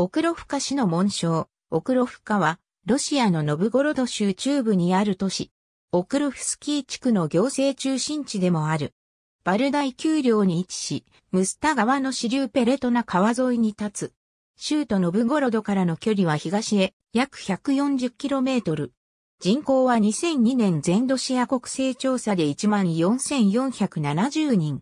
オクロフカ市の紋章、オクロフカは、ロシアのノブゴロド州中部にある都市、オクロフスキー地区の行政中心地でもある。バルダイ丘陵に位置し、ムスタ川の支流ペレトナ川沿いに立つ。州都ノブゴロドからの距離は東へ約 140km。人口は2002年全ロシア国勢調査で14,470人。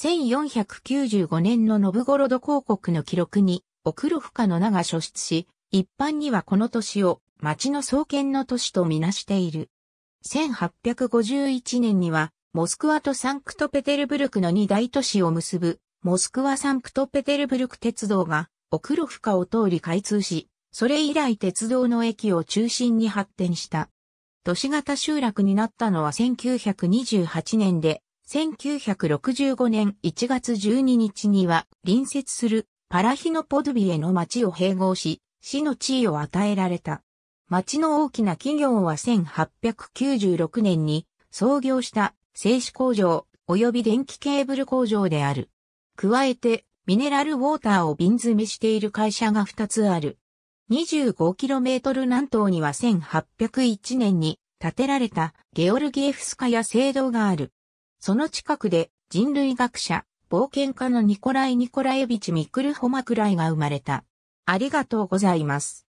1495年のノブゴロド公国の記録に奥フ深の名が初出し、一般にはこの年を町の創建の都市とみなしている。1851年には、モスクワとサンクトペテルブルクの二大都市を結ぶ、モスクワサンクトペテルブルク鉄道が、奥フ深を通り開通し、それ以来鉄道の駅を中心に発展した。都市型集落になったのは1928年で、1965年1月12日には隣接するパラヒノポドゥビエの町を併合し、市の地位を与えられた。町の大きな企業は1896年に創業した製紙工場及び電気ケーブル工場である。加えて、ミネラルウォーターを瓶詰めしている会社が2つある。25km 南東には1801年に建てられたゲオルギエフスカヤ聖堂がある。その近くで人類学者冒険家のニコライ・ニコライビチ・ミクルホマクライが生まれた。ありがとうございます。